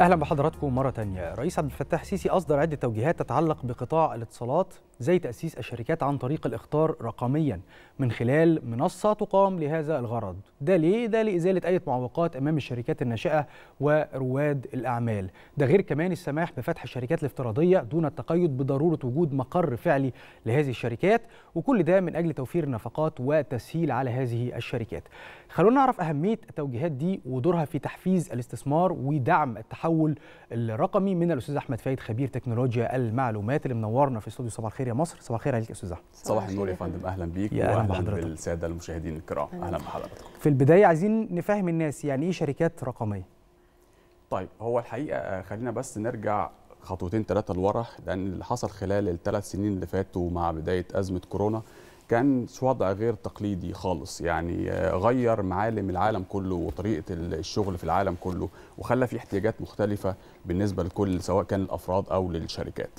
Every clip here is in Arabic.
اهلا بحضراتكم مره تانية رئيس عبد الفتاح السيسي اصدر عده توجيهات تتعلق بقطاع الاتصالات زي تأسيس الشركات عن طريق الإخطار رقميا من خلال منصة تقام لهذا الغرض ده ليه؟ ده لإزالة أي معوقات أمام الشركات الناشئة ورواد الأعمال ده غير كمان السماح بفتح الشركات الافتراضية دون التقيد بضرورة وجود مقر فعلي لهذه الشركات وكل ده من أجل توفير النفقات وتسهيل على هذه الشركات خلونا نعرف أهمية التوجيهات دي ودورها في تحفيز الاستثمار ودعم التحول الرقمي من الأستاذ أحمد فايد خبير تكنولوجيا المعلومات اللي منورنا في استوديو صباح الخير مصر صباح الخير عليك يا استاذ احمد صباح النور يا فندم اهلا بيك واهلا بالساده المشاهدين الكرام اهلا بحضرتك في البدايه عايزين نفهم الناس يعني ايه شركات رقميه طيب هو الحقيقه آه، خلينا بس نرجع خطوتين ثلاثه لورا لان اللي حصل خلال الثلاث سنين اللي فاتوا مع بدايه ازمه كورونا كان وضع غير تقليدي خالص يعني آه، غير معالم العالم كله وطريقه الشغل في العالم كله وخلى في احتياجات مختلفه بالنسبه لكل سواء كان الافراد او للشركات.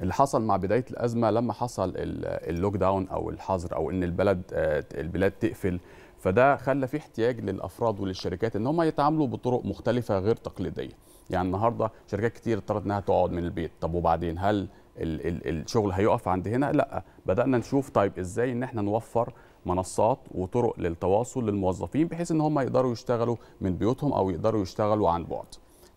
اللي حصل مع بدايه الازمه لما حصل اللوك داون او الحظر او ان البلد آه، البلاد تقفل فده خلى في احتياج للافراد وللشركات ان هم يتعاملوا بطرق مختلفه غير تقليديه يعني النهارده شركات كتير اضطرت انها تقعد من البيت طب وبعدين هل الشغل هيقف عند هنا لا بدانا نشوف طيب ازاي ان احنا نوفر منصات وطرق للتواصل للموظفين بحيث ان هم يقدروا يشتغلوا من بيوتهم او يقدروا يشتغلوا عن بعد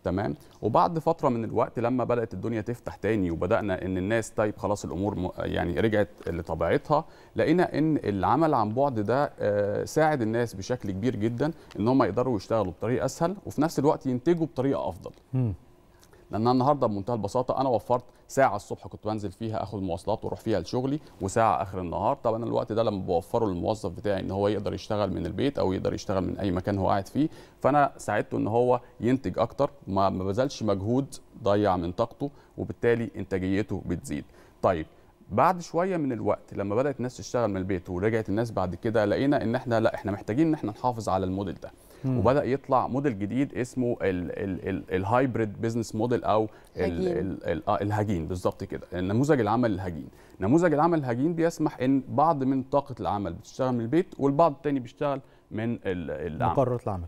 تمام وبعد فتره من الوقت لما بدات الدنيا تفتح تاني وبدانا ان الناس طيب خلاص الامور يعني رجعت لطبيعتها لقينا ان العمل عن بعد ده آه، ساعد الناس بشكل كبير جدا ان هم يقدروا يشتغلوا بطريقه اسهل وفي نفس الوقت ينتجوا بطريقه افضل لان النهارده بمنتهى البساطه انا وفرت ساعه الصبح كنت بنزل فيها اخد مواصلات واروح فيها لشغلي وساعه اخر النهار طبعا الوقت ده لما بوفره للموظف بتاعي ان هو يقدر يشتغل من البيت او يقدر يشتغل من اي مكان هو قاعد فيه فانا ساعدته ان هو ينتج اكتر ما بذلش مجهود ضيع من طاقته وبالتالي انتاجيته بتزيد طيب بعد شويه من الوقت لما بدات الناس تشتغل من البيت ورجعت الناس بعد كده لقينا ان احنا لا احنا محتاجين ان احنا نحافظ على الموديل ده وبدا يطلع موديل جديد اسمه الهايبريد بزنس موديل او آه، الهجين بالظبط كده نموذج العمل الهجين نموذج العمل الهجين بيسمح ان بعض من طاقه العمل بتشتغل من البيت والبعض الثاني بيشتغل من العمل مقرات العمل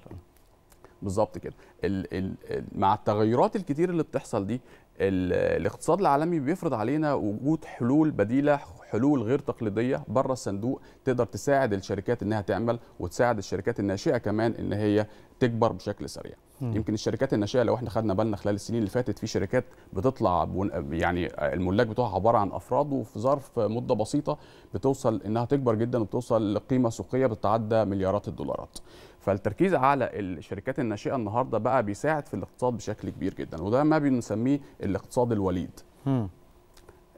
بالظبط كده الـ الـ مع التغيرات الكتير اللي بتحصل دي الاقتصاد العالمي بيفرض علينا وجود حلول بديله حلول غير تقليديه بره الصندوق تقدر تساعد الشركات انها تعمل وتساعد الشركات الناشئه كمان ان هي تكبر بشكل سريع يمكن الشركات الناشئه لو احنا خدنا بالنا خلال السنين اللي فاتت في شركات بتطلع يعني الملاك بتوعها عباره عن افراد وفي ظرف مده بسيطه بتوصل انها تكبر جدا وبتوصل لقيمه سوقيه بتتعدى مليارات الدولارات فالتركيز على الشركات الناشئه النهارده بقى بيساعد في الاقتصاد بشكل كبير جدا وده ما بنسميه الاقتصاد الوليد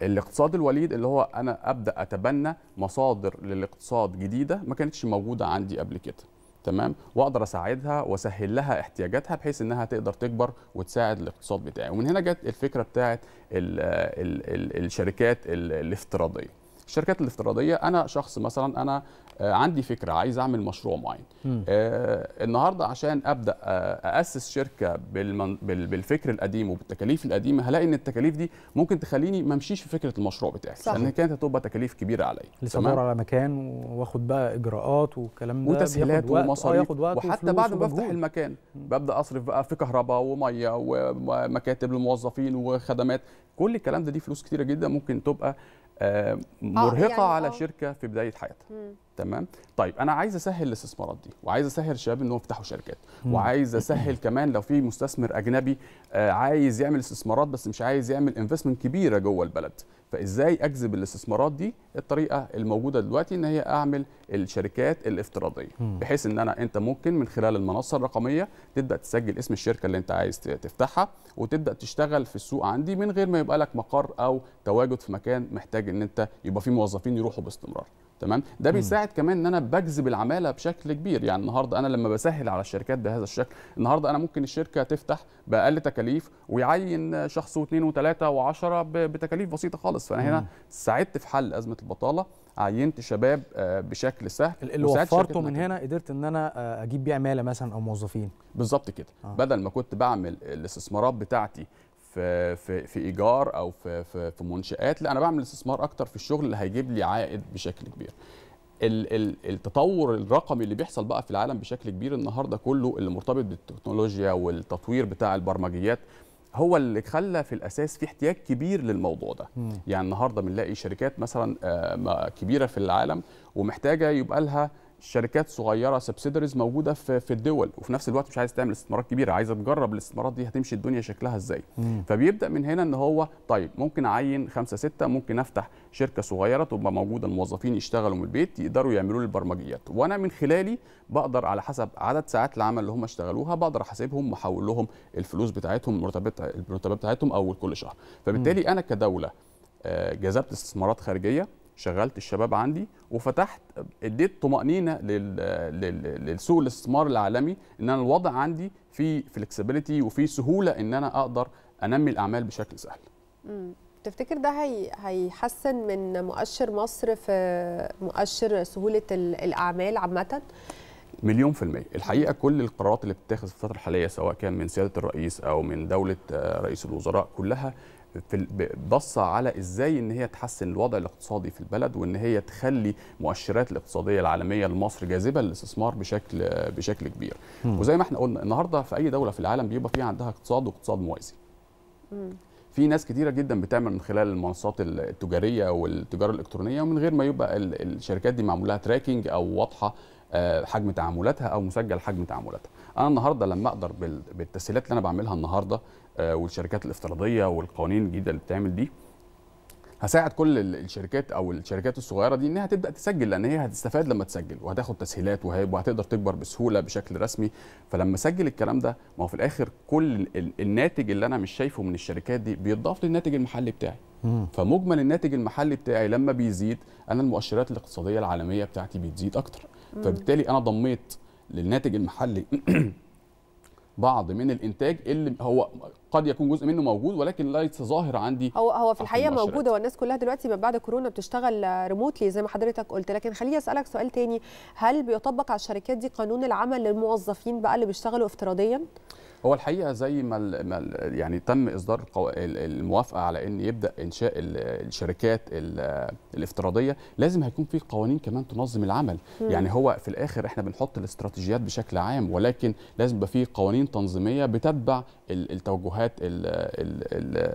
الاقتصاد الوليد اللي هو انا ابدا اتبنى مصادر للاقتصاد جديده ما كانتش موجوده عندي قبل كده تمام واقدر اساعدها واسهل لها احتياجاتها بحيث انها تقدر تكبر وتساعد الاقتصاد بتاعي ومن هنا جت الفكره بتاعت الشركات الافتراضيه الشركات الافتراضيه انا شخص مثلا انا آه، عندي فكره عايز اعمل مشروع معين آه النهارده عشان ابدا آه، اسس شركه بالمن... بالفكر القديم وبالتكاليف القديمه هلاقي ان التكاليف دي ممكن تخليني ما امشيش في فكره المشروع بتاعي صح. لان كانت هتبقى تكاليف كبيره عليا لسه ادور على مكان واخد بقى اجراءات والكلام ده وتسهيلات ومصاريف آه، وحتى بعد ما بفتح المكان ببدا اصرف بقى في كهرباء وميه ومكاتب للموظفين وخدمات كل الكلام ده دي فلوس كتيره جدا ممكن تبقى آه، آه، مرهقه آه يعني على آه. شركه في بدايه حياتها تمام طيب انا عايز اسهل الاستثمارات دي وعايز اسهل الشباب ان هم يفتحوا شركات وعايز اسهل كمان لو في مستثمر اجنبي آه، عايز يعمل استثمارات بس مش عايز يعمل انفستمنت كبيره جوه البلد فازاي اجذب الاستثمارات دي الطريقه الموجوده دلوقتي ان هي اعمل الشركات الافتراضيه بحيث ان انا انت ممكن من خلال المنصه الرقميه تبدا تسجل اسم الشركه اللي انت عايز تفتحها وتبدا تشتغل في السوق عندي من غير ما يبقى لك مقر او تواجد في مكان محتاج ان انت يبقى في موظفين يروحوا باستمرار تمام ده بيساعد كمان ان انا بجذب العماله بشكل كبير يعني النهارده انا لما بسهل على الشركات بهذا الشكل النهارده انا ممكن الشركه تفتح باقل تكاليف ويعين شخص واثنين وثلاثه و10 بتكاليف بسيطه خالص فانا هنا ساعدت في حل ازمه البطاله عينت شباب آه، بشكل سهل اللي وفرته من هنا قدرت ان انا آه، اجيب بيه عماله مثلا او موظفين بالظبط كده آه. بدل ما كنت بعمل الاستثمارات بتاعتي في في في ايجار او في في, في منشات لا انا بعمل استثمار اكتر في الشغل اللي هيجيب لي عائد بشكل كبير التطور الرقمي اللي بيحصل بقى في العالم بشكل كبير النهارده كله اللي مرتبط بالتكنولوجيا والتطوير بتاع البرمجيات هو اللي خلى في الاساس في احتياج كبير للموضوع ده مم. يعني النهارده بنلاقي شركات مثلا آه، كبيره في العالم ومحتاجه يبقى لها شركات صغيره سبسيدريز موجوده في في الدول وفي نفس الوقت مش عايز تعمل استثمارات كبيره عايزه تجرب الاستثمارات دي هتمشي الدنيا شكلها ازاي فبيبدا من هنا ان هو طيب ممكن اعين خمسه سته ممكن افتح شركه صغيره تبقى موجوده الموظفين يشتغلوا من البيت يقدروا يعملوا لي البرمجيات وانا من خلالي بقدر على حسب عدد ساعات العمل اللي هم اشتغلوها بقدر احاسبهم واحول لهم الفلوس بتاعتهم المرتبات المرتبات بتاعتهم اول كل شهر فبالتالي انا كدوله آه، جذبت استثمارات خارجيه شغلت الشباب عندي وفتحت اديت طمانينه للسوق الاستثمار العالمي ان انا الوضع عندي في فلكسبيليتي وفي سهوله ان انا اقدر انمي الاعمال بشكل سهل. تفتكر ده هي هيحسن من مؤشر مصر في مؤشر سهوله الاعمال عامه؟ مليون في المية الحقيقة كل القرارات اللي بتتاخذ في الفترة الحالية سواء كان من سيادة الرئيس أو من دولة آه، رئيس الوزراء كلها في باصة على إزاي إن هي تحسن الوضع الاقتصادي في البلد وإن هي تخلي مؤشرات الاقتصادية العالمية لمصر جاذبة للاستثمار بشكل بشكل كبير م. وزي ما احنا قلنا النهاردة في أي دولة في العالم بيبقى في عندها اقتصاد واقتصاد موازي في ناس كتيرة جدا بتعمل من خلال المنصات التجارية والتجارة الإلكترونية ومن غير ما يبقى الشركات دي معمول لها تراكنج أو واضحة آه، حجم تعاملاتها او مسجل حجم تعاملاتها انا النهارده لما اقدر بالتسهيلات اللي انا بعملها النهارده آه، والشركات الافتراضيه والقوانين الجديده اللي بتعمل دي هساعد كل الشركات او الشركات الصغيره دي انها تبدا تسجل لان هي هتستفاد لما تسجل وهتاخد تسهيلات وهتقدر تكبر بسهوله بشكل رسمي فلما اسجل الكلام ده ما هو في الاخر كل الناتج اللي انا مش شايفه من الشركات دي بيتضاف للناتج المحلي بتاعي فمجمل الناتج المحلي بتاعي لما بيزيد انا المؤشرات الاقتصاديه العالميه بتاعتي بتزيد اكتر فبالتالي انا ضميت للناتج المحلي بعض من الانتاج اللي هو قد يكون جزء منه موجود ولكن ليس ظاهر عندي هو هو في الحقيقه موجود هو الناس كلها دلوقتي من بعد كورونا بتشتغل ريموتلي زي ما حضرتك قلت لكن خليني اسالك سؤال تاني هل بيطبق على الشركات دي قانون العمل للموظفين بقى اللي بيشتغلوا افتراضيا هو الحقيقه زي ما يعني تم اصدار الموافقه على ان يبدا انشاء الشركات الافتراضيه لازم هيكون في قوانين كمان تنظم العمل مم. يعني هو في الاخر احنا بنحط الاستراتيجيات بشكل عام ولكن لازم يبقى في قوانين تنظيميه بتتبع التوجهات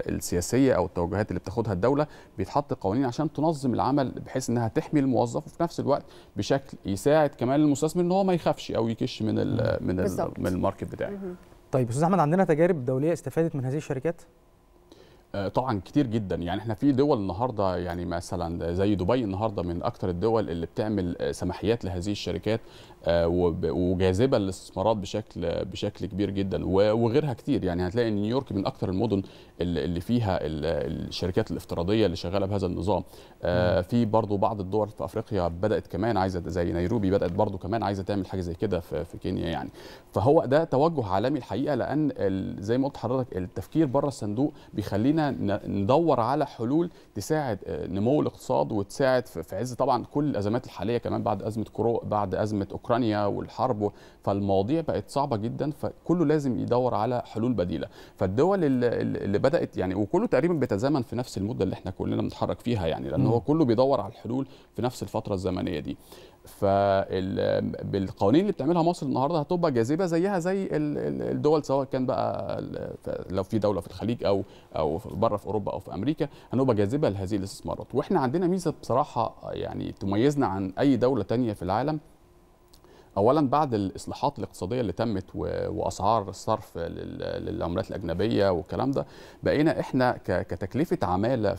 السياسيه او التوجهات اللي بتاخدها الدوله بيتحط قوانين عشان تنظم العمل بحيث انها تحمي الموظف وفي نفس الوقت بشكل يساعد كمان المستثمر ان هو ما يخافش او يكش من من من الماركت بتاعه طيب استاذ احمد عندنا تجارب دوليه استفادت من هذه الشركات آه، طبعا كتير جدا يعني احنا في دول النهارده يعني مثلا زي دبي النهارده من اكثر الدول اللي بتعمل آه، سماحيات لهذه الشركات آه، وجاذبه للاستثمارات بشكل بشكل كبير جدا وغيرها كتير يعني هتلاقي ان نيويورك من اكثر المدن اللي فيها الشركات الافتراضيه اللي شغاله بهذا النظام في برضو بعض الدول في افريقيا بدات كمان عايزه زي نيروبي بدات برضو كمان عايزه تعمل حاجه زي كده في كينيا يعني فهو ده توجه عالمي الحقيقه لان زي ما قلت حضرتك التفكير بره الصندوق بيخلينا ندور على حلول تساعد آه، نمو الاقتصاد وتساعد في عز طبعا كل الازمات الحاليه كمان بعد ازمه كرو بعد ازمه اوكرانيا والحرب فالمواضيع بقت صعبه جدا فكله لازم يدور على حلول بديله فالدول اللي بدات يعني وكله تقريبا بيتزامن في نفس المده اللي احنا كلنا بنتحرك فيها يعني لان هو كله بيدور على الحلول في نفس الفتره الزمنيه دي فبالقوانين اللي بتعملها مصر النهارده هتبقى جاذبه زيها زي الدول سواء كان بقى لو في دوله في الخليج او او بره في اوروبا او في امريكا هنبقى جاذبه لهذه الاستثمارات واحنا عندنا ميزه بصراحه يعني تميزنا عن اي دوله تانية في العالم اولا بعد الاصلاحات الاقتصاديه اللي تمت واسعار الصرف للعملات الاجنبيه والكلام ده بقينا احنا كتكلفه عماله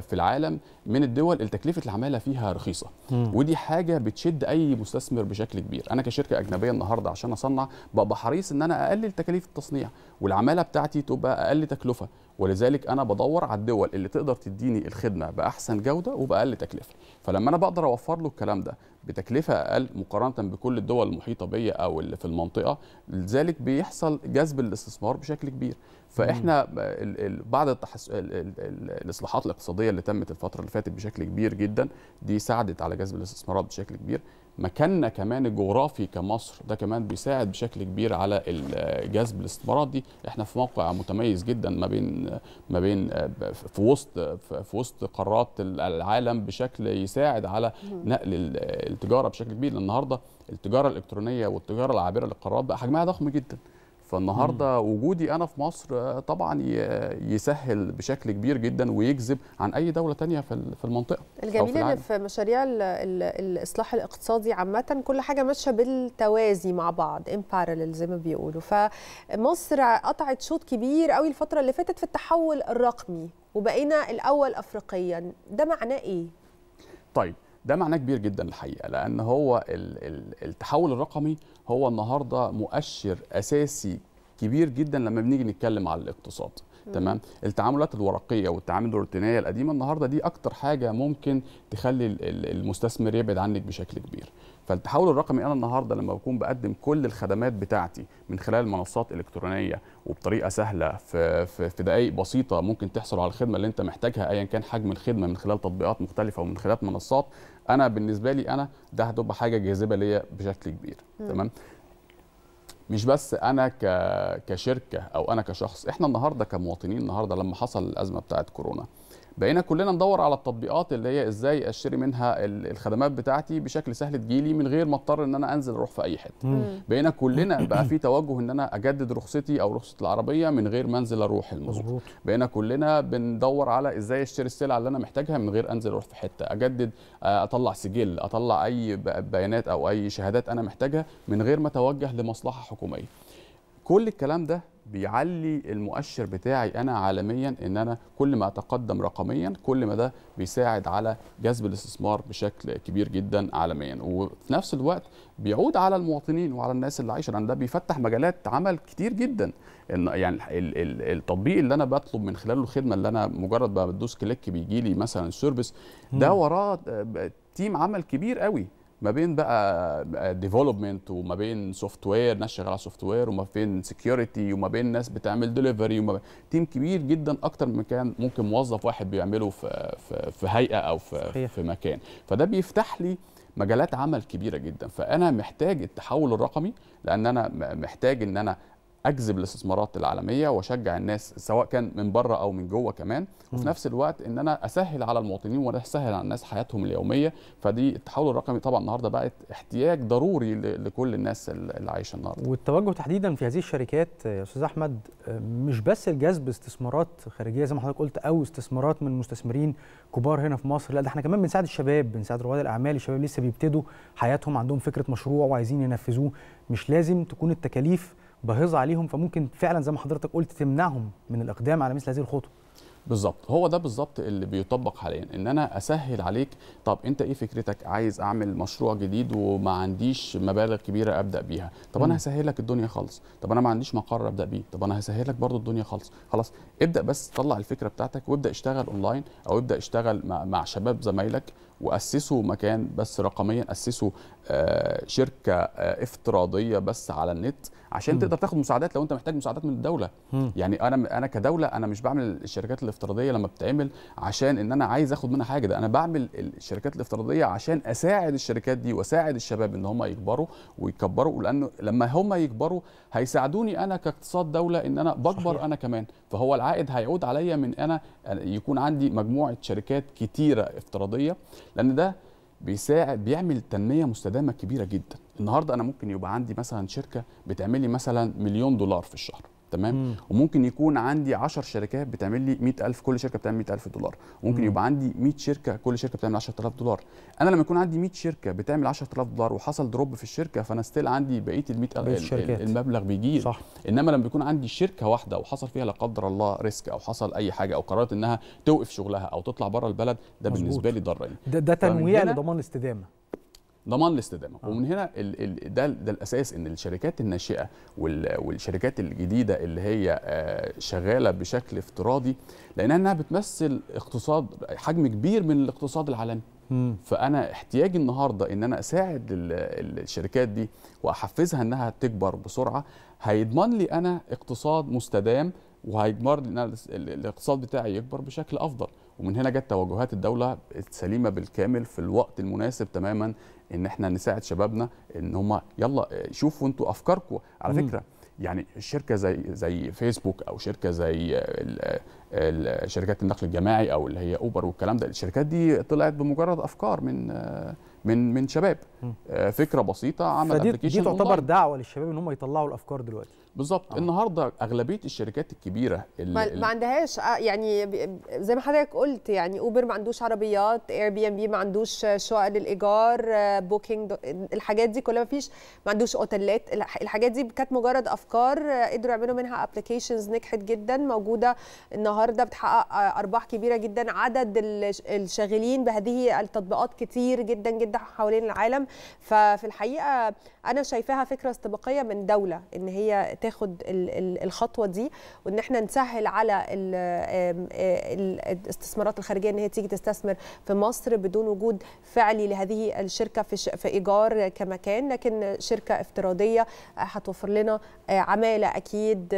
في العالم من الدول اللي تكلفه العماله فيها رخيصه ودي حاجه بتشد اي مستثمر بشكل كبير انا كشركه اجنبيه النهارده عشان اصنع ببقى حريص ان انا اقلل تكاليف التصنيع والعماله بتاعتي تبقى اقل تكلفه ولذلك انا بدور على الدول اللي تقدر تديني الخدمه باحسن جوده وباقل تكلفه فلما انا بقدر اوفر له الكلام ده بتكلفه اقل مقارنه بكل الدول المحيطه بيا او اللي في المنطقه لذلك بيحصل جذب الاستثمار بشكل كبير فاحنا بعد التحس... الاصلاحات الاقتصاديه اللي تمت الفتره اللي فاتت بشكل كبير جدا دي ساعدت على جذب الاستثمارات بشكل كبير مكاننا كمان الجغرافي كمصر ده كمان بيساعد بشكل كبير على جذب الاستثمارات دي احنا في موقع متميز جدا ما بين ما بين في وسط في وسط قارات العالم بشكل يساعد على نقل التجاره بشكل كبير النهارده التجاره الالكترونيه والتجاره العابره للقارات بقى حجمها ضخم جدا فالنهارده وجودي انا في مصر آه، طبعا يسهل بشكل كبير جدا ويجذب عن اي دوله ثانيه في المنطقه الجميل ان في مشاريع الاصلاح الاقتصادي عامه كل حاجه ماشيه بالتوازي مع بعض ان زي ما بيقولوا فمصر قطعت شوط كبير قوي الفتره اللي فاتت في التحول الرقمي وبقينا الاول افريقيا ده معناه ايه طيب ده معناه كبير جدا الحقيقه لان هو التحول الرقمي هو النهارده مؤشر اساسي كبير جدا لما بنيجي نتكلم على الاقتصاد تمام التعاملات الورقيه والتعامل الروتينيه القديمه النهارده دي اكتر حاجه ممكن تخلي المستثمر يبعد عنك بشكل كبير فالتحول الرقمي انا النهارده لما بكون بقدم كل الخدمات بتاعتي من خلال منصات الكترونيه وبطريقه سهله في في, في دقائق بسيطه ممكن تحصل على الخدمه اللي انت محتاجها ايا كان حجم الخدمه من خلال تطبيقات مختلفه ومن خلال منصات انا بالنسبه لي انا ده هتبقى حاجه جاذبه ليا بشكل كبير تمام مش بس انا كشركه او انا كشخص احنا النهارده كمواطنين النهارده لما حصل الازمه بتاعه كورونا بقينا كلنا ندور على التطبيقات اللي هي ازاي اشتري منها الخدمات بتاعتي بشكل سهل تجيلي من غير ما اضطر ان انا انزل اروح في اي حته بقينا كلنا بقى في توجه ان انا اجدد رخصتي او رخصه العربيه من غير ما انزل اروح المزبوط بقينا كلنا بندور على ازاي اشتري السلع اللي انا محتاجها من غير انزل اروح في حته اجدد آه، اطلع سجل اطلع اي بيانات او اي شهادات انا محتاجها من غير ما اتوجه لمصلحه الحكوميه كل الكلام ده بيعلي المؤشر بتاعي انا عالميا ان انا كل ما اتقدم رقميا كل ما ده بيساعد على جذب الاستثمار بشكل كبير جدا عالميا وفي نفس الوقت بيعود على المواطنين وعلى الناس اللي عايشه لان ده بيفتح مجالات عمل كتير جدا ان يعني التطبيق اللي انا بطلب من خلاله الخدمه اللي انا مجرد بقى بدوس كليك بيجي لي مثلا سيرفيس ده وراه آه، تيم عمل كبير قوي ما بين بقى ديفلوبمنت وما بين سوفت وير ناس شغاله سوفت وير وما بين سكيورتي وما بين ناس بتعمل دليفري وما بين تيم كبير جدا اكتر من كان ممكن موظف واحد بيعمله في في, في هيئه او في صحيح. في مكان فده بيفتح لي مجالات عمل كبيره جدا فانا محتاج التحول الرقمي لان انا محتاج ان انا اجذب الاستثمارات العالميه واشجع الناس سواء كان من بره او من جوه كمان وفي نفس الوقت ان انا اسهل على المواطنين وانا اسهل على الناس حياتهم اليوميه فدي التحول الرقمي طبعا النهارده بقت احتياج ضروري لكل الناس اللي عايشه النهارده والتوجه تحديدا في هذه الشركات يا استاذ احمد مش بس الجذب استثمارات خارجيه زي ما حضرتك قلت او استثمارات من مستثمرين كبار هنا في مصر لا ده احنا كمان بنساعد الشباب بنساعد رواد الاعمال الشباب لسه بيبتدوا حياتهم عندهم فكره مشروع وعايزين ينفذوه مش لازم تكون التكاليف باهظه عليهم فممكن فعلا زي ما حضرتك قلت تمنعهم من الاقدام على مثل هذه الخطوه بالظبط هو ده بالظبط اللي بيطبق حاليا ان انا اسهل عليك طب انت ايه فكرتك عايز اعمل مشروع جديد وما عنديش مبالغ كبيره ابدا بيها طب انا هسهل لك الدنيا خالص طب انا ما عنديش مقر ابدا بيه طب انا هسهل لك برضو الدنيا خالص خلاص ابدا بس طلع الفكره بتاعتك وابدا اشتغل اونلاين او ابدا اشتغل مع شباب زمايلك واسسوا مكان بس رقميا اسسوا آه، شركه آه، افتراضيه بس على النت عشان تقدر تاخد مساعدات لو انت محتاج مساعدات من الدوله يعني انا انا كدوله انا مش بعمل الشركات الافتراضيه لما بتعمل عشان ان انا عايز اخد منها حاجه ده انا بعمل الشركات الافتراضيه عشان اساعد الشركات دي واساعد الشباب ان هم يكبروا ويكبروا لانه لما هم يكبروا هيساعدوني انا كاقتصاد دوله ان انا بكبر انا كمان فهو العائد هيعود عليا من انا يكون عندي مجموعه شركات كتيره افتراضيه لان ده بيساعد بيعمل تنميه مستدامه كبيره جدا النهارده انا ممكن يبقى عندي مثلا شركه بتعمل لي مثلا مليون دولار في الشهر تمام مم. وممكن يكون عندي 10 شركات بتعمل لي 100000 كل شركه بتعمل 100000 دولار ممكن مم. يبقى عندي 100 شركه كل شركه بتعمل 10000 دولار انا لما يكون عندي 100 شركه بتعمل 10000 دولار وحصل دروب في الشركه فانا ستيل عندي بقيه ال 100 المبلغ بيجي صح انما لما بيكون عندي شركه واحده وحصل فيها لا قدر الله ريسك او حصل اي حاجه او قررت انها توقف شغلها او تطلع بره البلد ده مزبوط. بالنسبه لي ضرر ده, ده تنويع لضمان استدامه ضمان الاستدامه آه. ومن هنا الـ الـ ده, ده الاساس ان الشركات الناشئه والشركات الجديده اللي هي آه، شغاله بشكل افتراضي لانها بتمثل اقتصاد حجم كبير من الاقتصاد العالمي فانا احتياجي النهارده ان انا اساعد الشركات دي واحفزها انها تكبر بسرعه هيضمن لي انا اقتصاد مستدام وهيضمن لي ان الاقتصاد بتاعي يكبر بشكل افضل ومن هنا جت توجهات الدوله السليمه بالكامل في الوقت المناسب تماما ان احنا نساعد شبابنا ان هم يلا شوفوا انتوا افكاركم على فكره يعني شركه زي زي فيسبوك او شركه زي شركات النقل الجماعي او اللي هي اوبر والكلام ده الشركات دي طلعت بمجرد افكار من من من شباب آه، فكره بسيطه عمل ابلكيشن دي تعتبر دعوه للشباب ان هم يطلعوا الافكار دلوقتي بالظبط آه. النهارده اغلبيه الشركات الكبيره اللي ما عندهاش آه، يعني زي ما حضرتك قلت يعني اوبر ما عندوش عربيات اير بي ام بي ما عندوش شقق للايجار بوكينج آه، الحاجات دي كلها ما فيش ما عندوش اوتيلات الحاجات دي كانت مجرد افكار قدروا يعملوا منها ابلكيشنز نجحت جدا موجوده النهارده بتحقق ارباح كبيره جدا عدد الشاغلين بهذه التطبيقات كتير جدا جدا حوالين العالم ففي الحقيقه انا شايفاها فكره استباقيه من دوله ان هي تاخد الخطوه دي وان احنا نسهل على الاستثمارات الخارجيه ان هي تيجي تستثمر في مصر بدون وجود فعلي لهذه الشركه في في ايجار كمكان لكن شركه افتراضيه هتوفر لنا عماله اكيد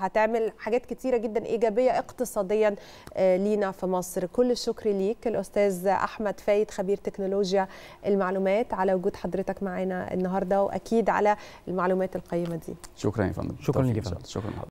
هتعمل حاجات كتيره جدا ايجابيه اقتصاديا لينا في مصر كل الشكر ليك الاستاذ احمد فايد خبير تكنولوجيا المعلومات على وجود حضرتك معنا النهارده واكيد على المعلومات القيمه دي شكرا يا فندم شكرا لك شكرا